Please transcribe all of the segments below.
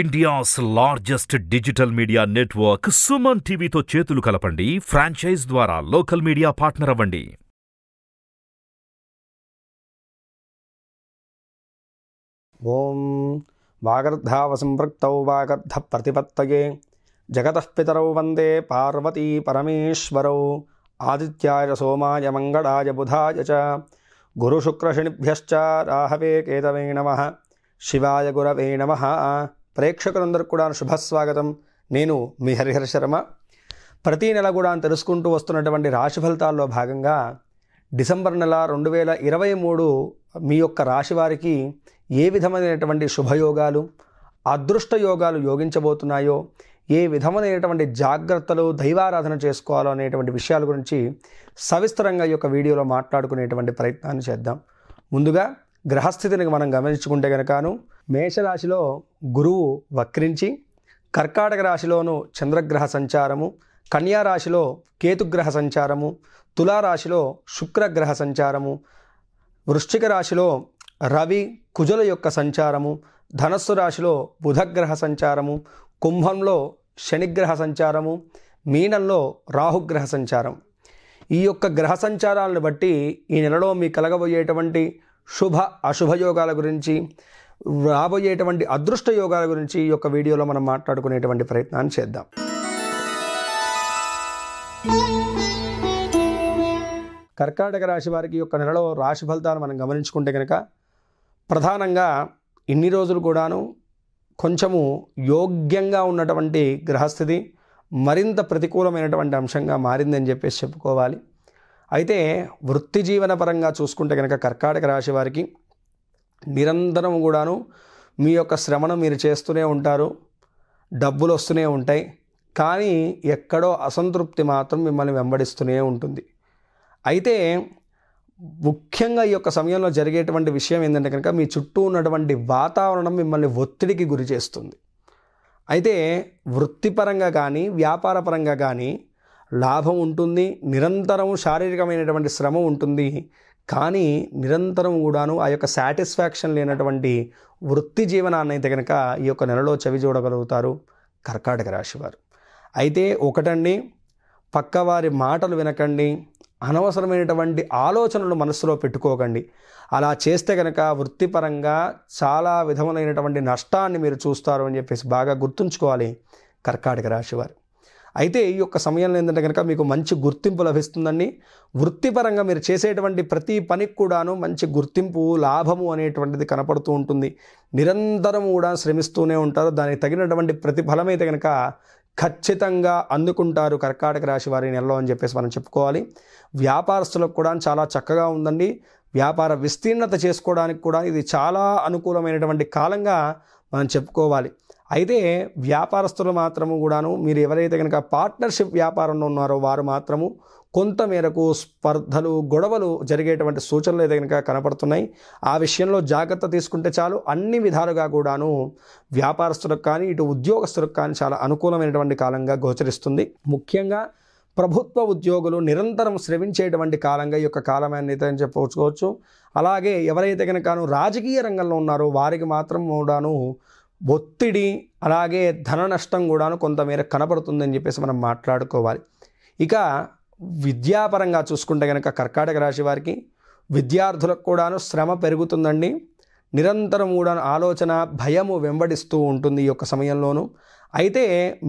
India's largest digital media network Suman టీవీతో చేతులు కలపండి ఫ్రాంచైజ్ ద్వారా లోకల్ మీడియా పార్ట్నర్ అవ్వండి ఓం వాగర్ధావ సంపృక్తౌ వాగర్ధ ప్రతిపత్తయే జగతపితరౌ వందే పార్వతీ పరమేశ్వరౌ ఆదిత్యాయ సోమాయ మంగళాయ బుధాయ చ గురుశుక్రశనిభ్యశ్చ రాహవే కేతవే నమ శివాయ గురవే నమ ప్రేక్షకులందరికీ కూడా శుభస్వాగతం నేను మీ హరిహర శర్మ ప్రతీ నెల కూడా తెలుసుకుంటూ వస్తున్నటువంటి రాశి ఫలితాల్లో భాగంగా డిసెంబర్ నెల రెండు వేల ఇరవై మూడు మీ యొక్క రాశి వారికి ఏ విధమైనటువంటి శుభయోగాలు అదృష్ట యోగాలు యోగించబోతున్నాయో ఏ విధమైనటువంటి జాగ్రత్తలు దైవారాధన చేసుకోవాలో అనేటువంటి విషయాల గురించి సవిస్తరంగా ఈ యొక్క వీడియోలో మాట్లాడుకునేటువంటి ప్రయత్నాన్ని చేద్దాం ముందుగా గ్రహస్థితిని మనం గమనించుకుంటే కనుకను మేషరాశిలో గురువు వక్రించి కర్కాటక రాశిలోను చంద్రగ్రహ సంచారము కన్యా రాశిలో కేతుగ్రహ సంచారము తులారాశిలో శుక్రగ్రహ సంచారము వృశ్చిక రాశిలో రవి కుజుల యొక్క సంచారము ధనస్సు రాశిలో బుధగ్రహ సంచారము కుంభంలో శనిగ్రహ సంచారము మీనంలో రాహుగ్రహ సంచారం ఈ యొక్క గ్రహ సంచారాలను బట్టి ఈ నెలలో మీ కలగబోయేటువంటి శుభ అశుభయోగాల గురించి రాబోయేటువంటి అదృష్ట యోగాల గురించి ఈ యొక్క వీడియోలో మనం మాట్లాడుకునేటువంటి ప్రయత్నాన్ని చేద్దాం కర్కాటక రాశి వారికి యొక్క నెలలో రాశి ఫలితాలు మనం గమనించుకుంటే కనుక ప్రధానంగా ఇన్ని రోజులు కూడాను కొంచెము యోగ్యంగా ఉన్నటువంటి గ్రహస్థితి మరింత ప్రతికూలమైనటువంటి అంశంగా మారిందని చెప్పేసి చెప్పుకోవాలి అయితే వృత్తి జీవన పరంగా చూసుకుంటే కనుక కర్కాటక రాశి వారికి నిరంతరం కూడాను మీ యొక్క శ్రమను మీరు చేస్తూనే ఉంటారు డబ్బులు వస్తూనే ఉంటాయి కానీ ఎక్కడో అసంతృప్తి మాత్రం మిమ్మల్ని వెంబడిస్తూనే ఉంటుంది అయితే ముఖ్యంగా ఈ యొక్క సమయంలో జరిగేటువంటి విషయం ఏంటంటే కనుక మీ చుట్టూ ఉన్నటువంటి వాతావరణం మిమ్మల్ని ఒత్తిడికి గురి చేస్తుంది అయితే వృత్తిపరంగా కానీ వ్యాపారపరంగా కానీ లాభం ఉంటుంది నిరంతరం శారీరకమైనటువంటి శ్రమ ఉంటుంది కానీ నిరంతరం కూడాను ఆ యొక్క సాటిస్ఫాక్షన్ లేనటువంటి వృత్తి జీవనాన్ని అయితే కనుక ఈ యొక్క నెలలో చవి చూడగలుగుతారు కర్కాటక రాశివారు అయితే ఒకటండి పక్కవారి మాటలు వినకండి అనవసరమైనటువంటి ఆలోచనలు మనసులో పెట్టుకోకండి అలా చేస్తే కనుక వృత్తిపరంగా చాలా విధములైనటువంటి నష్టాన్ని మీరు చూస్తారు అని చెప్పేసి బాగా గుర్తుంచుకోవాలి కర్కాటక రాశివారు అయితే ఈ యొక్క సమయంలో ఏంటంటే కనుక మీకు మంచి గుర్తింపు లభిస్తుందండి వృత్తిపరంగా మీరు చేసేటువంటి ప్రతి పనికి కూడాను మంచి గుర్తింపు లాభము అనేటువంటిది కనపడుతూ ఉంటుంది నిరంతరం కూడా శ్రమిస్తూనే ఉంటారు దానికి తగినటువంటి ప్రతిఫలం అయితే కనుక ఖచ్చితంగా అందుకుంటారు కర్కాటక రాశి వారి నెలలో అని చెప్పేసి మనం చెప్పుకోవాలి వ్యాపారస్తులకు కూడా చాలా చక్కగా ఉందండి వ్యాపార విస్తీర్ణత చేసుకోవడానికి కూడా ఇది చాలా అనుకూలమైనటువంటి కాలంగా మనం చెప్పుకోవాలి అయితే వ్యాపారస్తులు మాత్రము కూడాను మీరు ఎవరైతే కనుక పార్ట్నర్షిప్ వ్యాపారంలో ఉన్నారో వారు మాత్రము కొంత మేరకు స్పర్ధలు గొడవలు జరిగేటువంటి సూచనలు అయితే కనుక కనపడుతున్నాయి ఆ విషయంలో జాగ్రత్త తీసుకుంటే చాలు అన్ని విధాలుగా కూడాను వ్యాపారస్తులకు కానీ ఇటు ఉద్యోగస్తులకు కానీ చాలా అనుకూలమైనటువంటి కాలంగా గోచరిస్తుంది ముఖ్యంగా ప్రభుత్వ ఉద్యోగులు నిరంతరం శ్రవించేటువంటి కాలంగా ఈ యొక్క కాలం అనేది అని అలాగే ఎవరైతే కనుకను రాజకీయ రంగంలో ఉన్నారో వారికి మాత్రం కూడాను ఒత్తిడి అలాగే ధన నష్టం కూడాను కొంతమేర కనబడుతుందని చెప్పేసి మనం మాట్లాడుకోవాలి ఇక విద్యాపరంగా చూసుకుంటే కనుక కర్కాటక రాశి వారికి విద్యార్థులకు కూడాను శ్రమ పెరుగుతుందండి నిరంతరం కూడా ఆలోచన భయము వెంబడిస్తూ ఉంటుంది ఈ యొక్క సమయంలోనూ అయితే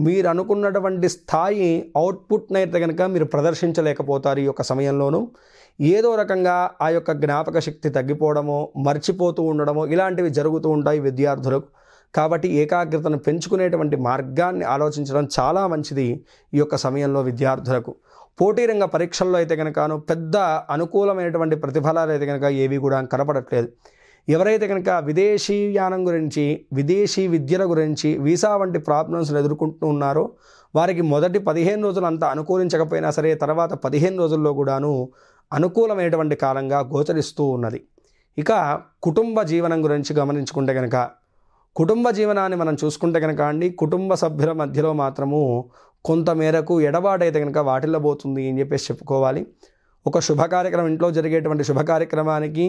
మీరు అనుకున్నటువంటి స్థాయి అవుట్పుట్ని అయితే కనుక మీరు ప్రదర్శించలేకపోతారు ఈ యొక్క సమయంలోనూ ఏదో రకంగా ఆ యొక్క జ్ఞాపక శక్తి తగ్గిపోవడమో మర్చిపోతూ ఉండడమో ఇలాంటివి జరుగుతూ ఉంటాయి విద్యార్థులకు కాబట్టి ఏకాగ్రతను పెంచుకునేటువంటి మార్గాన్ని ఆలోచించడం చాలా మంచిది ఈ యొక్క సమయంలో విద్యార్థులకు పోటీ రంగ పరీక్షల్లో అయితే కనుకను పెద్ద అనుకూలమైనటువంటి ప్రతిఫలాలు అయితే కనుక ఏవి కూడా కనపడట్లేదు ఎవరైతే కనుక విదేశీ యానం గురించి విదేశీ విద్యల గురించి వీసా వంటి ప్రాబ్లమ్స్ ఎదుర్కొంటూ ఉన్నారో వారికి మొదటి పదిహేను రోజులు అంత అనుకూలించకపోయినా సరే తర్వాత పదిహేను రోజుల్లో కూడాను అనుకూలమైనటువంటి కాలంగా గోచరిస్తూ ఉన్నది ఇక కుటుంబ జీవనం గురించి గమనించుకుంటే కనుక కుటుంబ జీవనాన్ని మనం చూసుకుంటే కనుక అండి కుటుంబ సభ్యుల మధ్యలో మాత్రము కొంతమేరకు ఎడబాటైతే కనుక పోతుంది అని చెప్పేసి చెప్పుకోవాలి ఒక శుభ కార్యక్రమం ఇంట్లో జరిగేటువంటి శుభ కార్యక్రమానికి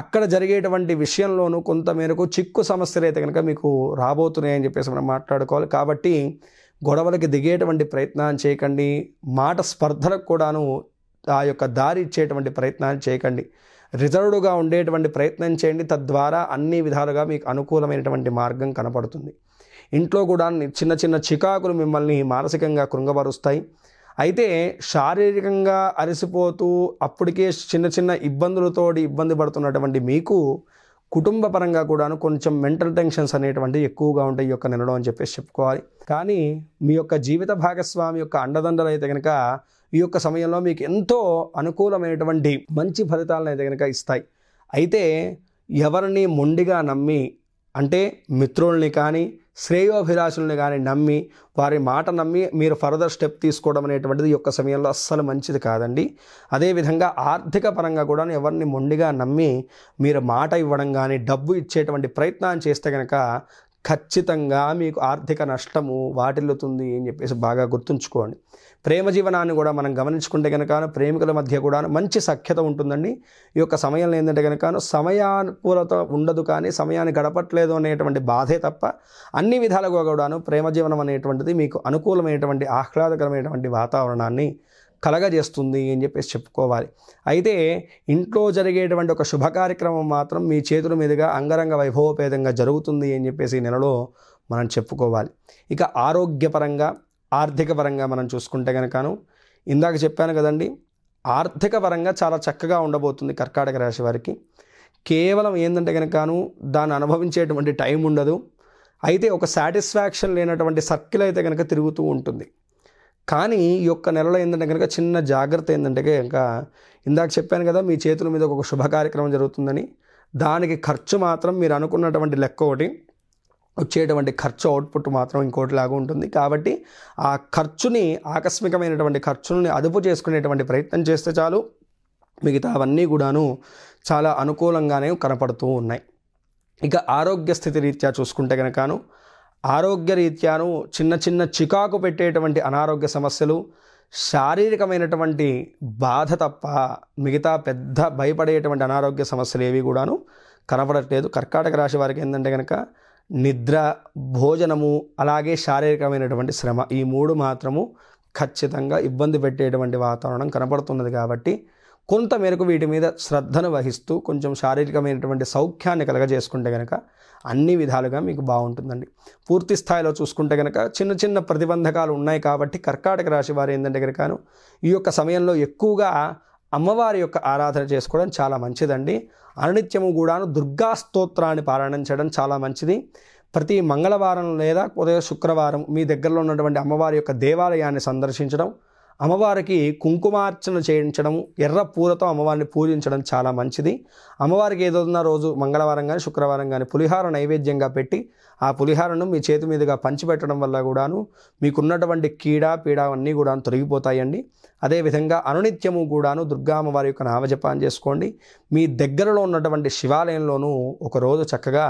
అక్కడ జరిగేటువంటి విషయంలోనూ కొంతమేరకు చిక్కు సమస్యలు అయితే కనుక మీకు రాబోతున్నాయని చెప్పేసి మనం మాట్లాడుకోవాలి కాబట్టి గొడవలకి దిగేటువంటి ప్రయత్నాన్ని చేయకండి మాట స్పర్ధలకు కూడాను ఆ యొక్క దారి ఇచ్చేటువంటి ప్రయత్నాన్ని చేయకండి రిజర్వ్డ్గా ఉండేటువంటి ప్రయత్నం చేయండి తద్వారా అన్ని విధాలుగా మీకు అనుకూలమైనటువంటి మార్గం కనపడుతుంది ఇంట్లో కూడా చిన్న చిన్న చికాకులు మిమ్మల్ని మానసికంగా కృంగపరుస్తాయి అయితే శారీరకంగా అరిసిపోతూ అప్పటికే చిన్న చిన్న ఇబ్బందులతోటి ఇబ్బంది పడుతున్నటువంటి మీకు కుటుంబ పరంగా కూడాను కొంచెం మెంటల్ టెన్షన్స్ అనేటువంటివి ఎక్కువగా ఉంటాయి ఈ యొక్క నినడం అని చెప్పేసి చెప్పుకోవాలి కానీ మీ యొక్క జీవిత భాగస్వామి యొక్క అండదండలు అయితే కనుక ఈ యొక్క సమయంలో మీకు ఎంతో అనుకూలమైనటువంటి మంచి ఫలితాలను అయితే కనుక ఇస్తాయి అయితే ఎవరిని మొండిగా నమ్మి అంటే మిత్రుల్ని కానీ శ్రేయోభిలాషుల్ని కానీ నమ్మి వారి మాట నమ్మి మీరు ఫర్దర్ స్టెప్ తీసుకోవడం అనేటువంటిది యొక్క సమయంలో అస్సలు మంచిది కాదండి అదేవిధంగా ఆర్థిక పరంగా కూడా ఎవరిని మొండిగా నమ్మి మీరు మాట ఇవ్వడం కానీ డబ్బు ఇచ్చేటువంటి ప్రయత్నాన్ని చేస్తే కనుక ఖచ్చితంగా మీకు ఆర్థిక నష్టము వాటిల్లుతుంది అని చెప్పేసి బాగా గుర్తుంచుకోండి ప్రేమ జీవనాన్ని కూడా మనం గమనించుకుంటే కనుక ప్రేమికుల మధ్య కూడా మంచి సఖ్యత ఉంటుందండి ఈ యొక్క సమయంలో ఏంటంటే కనుక సమయానుకూలత ఉండదు కానీ సమయాన్ని గడపట్లేదు అనేటువంటి బాధే తప్ప అన్ని విధాలుగా కూడాను ప్రేమ జీవనం అనేటువంటిది మీకు అనుకూలమైనటువంటి ఆహ్లాదకరమైనటువంటి వాతావరణాన్ని కలగజేస్తుంది అని చెప్పేసి చెప్పుకోవాలి అయితే ఇంట్లో జరిగేటువంటి ఒక శుభ కార్యక్రమం మాత్రం మీ చేతుల మీదుగా అంగరంగ వైభవపేదంగా జరుగుతుంది అని చెప్పేసి నెలలో మనం చెప్పుకోవాలి ఇక ఆరోగ్యపరంగా ఆర్థిక పరంగా మనం చూసుకుంటే కనుకను ఇందాక చెప్పాను కదండి ఆర్థిక పరంగా చాలా చక్కగా ఉండబోతుంది కర్కాటక రాశి వారికి కేవలం ఏంటంటే కనుకను దాన్ని అనుభవించేటువంటి టైం ఉండదు అయితే ఒక సాటిస్ఫాక్షన్ లేనటువంటి సర్కిల్ అయితే కనుక తిరుగుతూ ఉంటుంది కానీ ఈ యొక్క నెలలో ఏంటంటే కనుక చిన్న జాగ్రత్త ఏంటంటే ఇంకా ఇందాక చెప్పాను కదా మీ చేతుల మీద ఒక శుభ కార్యక్రమం జరుగుతుందని దానికి ఖర్చు మాత్రం మీరు అనుకున్నటువంటి లెక్క ఒకటి వచ్చేటువంటి ఖర్చు అవుట్పుట్ మాత్రం ఇంకోటి లాగా ఉంటుంది కాబట్టి ఆ ఖర్చుని ఆకస్మికమైనటువంటి ఖర్చులని అదుపు చేసుకునేటువంటి ప్రయత్నం చేస్తే చాలు మిగతా అవన్నీ కూడాను చాలా అనుకూలంగానే కనపడుతూ ఉన్నాయి ఇక ఆరోగ్య స్థితి రీత్యా చూసుకుంటే కనుకను ఆరోగ్యరీత్యాను చిన్న చిన్న చికాకు పెట్టేటువంటి అనారోగ్య సమస్యలు శారీరకమైనటువంటి బాధ తప్ప మిగతా పెద్ద భయపడేటువంటి అనారోగ్య సమస్యలు ఏవి కూడాను కనపడట్లేదు కర్కాటక రాశి వారికి ఏంటంటే కనుక నిద్ర భోజనము అలాగే శారీరకమైనటువంటి శ్రమ ఈ మూడు మాత్రము ఖచ్చితంగా ఇబ్బంది పెట్టేటువంటి వాతావరణం కనపడుతున్నది కాబట్టి కొంత మేరకు వీటి మీద శ్రద్ధను వహిస్తూ కొంచెం శారీరకమైనటువంటి సౌఖ్యాన్ని కలగజేసుకుంటే కనుక అన్ని విధాలుగా మీకు బాగుంటుందండి పూర్తి స్థాయిలో చూసుకుంటే కనుక చిన్న చిన్న ప్రతిబంధకాలు ఉన్నాయి కాబట్టి కర్కాటక రాశి వారు ఏంటంటే కనుకను ఈ యొక్క సమయంలో ఎక్కువగా అమ్మవారి యొక్క ఆరాధన చేసుకోవడం చాలా మంచిదండి అనునిత్యము కూడాను దుర్గా స్తోత్రాన్ని పారాయణించడం చాలా మంచిది ప్రతి మంగళవారం లేదా ఉదయం శుక్రవారం మీ దగ్గరలో ఉన్నటువంటి అమ్మవారి యొక్క దేవాలయాన్ని సందర్శించడం అమ్మవారికి కుంకుమార్చన చేయించడం ఎర్ర పూలతో అమ్మవారిని పూజించడం చాలా మంచిది అమ్మవారికి ఏదోన్న రోజు మంగళవారం కానీ శుక్రవారం కానీ పులిహార నైవేద్యంగా పెట్టి ఆ పులిహారను మీ చేతి మీదుగా పంచిపెట్టడం వల్ల కూడాను మీకున్నటువంటి కీడ పీడ అన్నీ కూడా తొలగిపోతాయండి అదేవిధంగా అనునిత్యము కూడాను దుర్గా అమ్మవారి యొక్క నామజపాన్ని చేసుకోండి మీ దగ్గరలో ఉన్నటువంటి శివాలయంలోనూ ఒకరోజు చక్కగా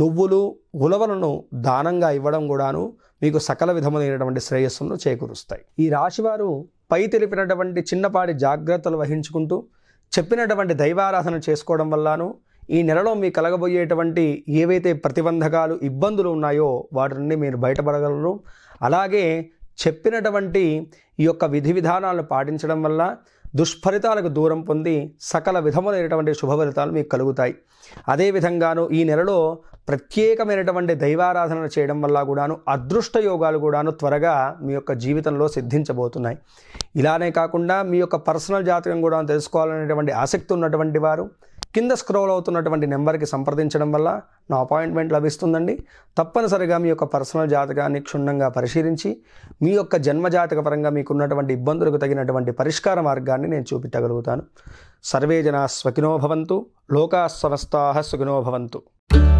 నువ్వులు ఉలవలను దానంగా ఇవ్వడం కూడాను మీకు సకల విధములైనటువంటి శ్రేయస్సును చేకూరుస్తాయి ఈ రాశివారు పై తెలిపినటువంటి చిన్నపాటి జాగ్రత్తలు వహించుకుంటూ చెప్పినటువంటి దైవారాధన చేసుకోవడం వల్లను ఈ నెలలో మీ కలగబోయేటువంటి ఏవైతే ప్రతిబంధకాలు ఇబ్బందులు ఉన్నాయో వాటి నుండి మీరు బయటపడగలరు అలాగే చెప్పినటువంటి ఈ యొక్క విధి విధానాలను పాటించడం వల్ల దుష్ఫలితాలకు దూరం పొంది సకల విధములైనటువంటి ఫలితాలు మీకు కలుగుతాయి అదేవిధంగాను ఈ నెలలో ప్రత్యేకమైనటువంటి దైవారాధన చేయడం వల్ల కూడాను అదృష్ట యోగాలు కూడాను త్వరగా మీ యొక్క జీవితంలో సిద్ధించబోతున్నాయి ఇలానే కాకుండా మీ యొక్క పర్సనల్ జాతకం కూడా తెలుసుకోవాలనేటువంటి ఆసక్తి ఉన్నటువంటి వారు కింద స్క్రోల్ అవుతున్నటువంటి నెంబర్కి సంప్రదించడం వల్ల నా అపాయింట్మెంట్ లభిస్తుందండి తప్పనిసరిగా మీ యొక్క పర్సనల్ జాతకాన్ని క్షుణ్ణంగా పరిశీలించి మీ యొక్క జన్మజాతక పరంగా మీకున్నటువంటి ఇబ్బందులకు తగినటువంటి పరిష్కార మార్గాన్ని నేను చూపించగలుగుతాను సర్వే జనా స్వకినోభవంతు లోకా సమస్తా సుఖినోభవంతు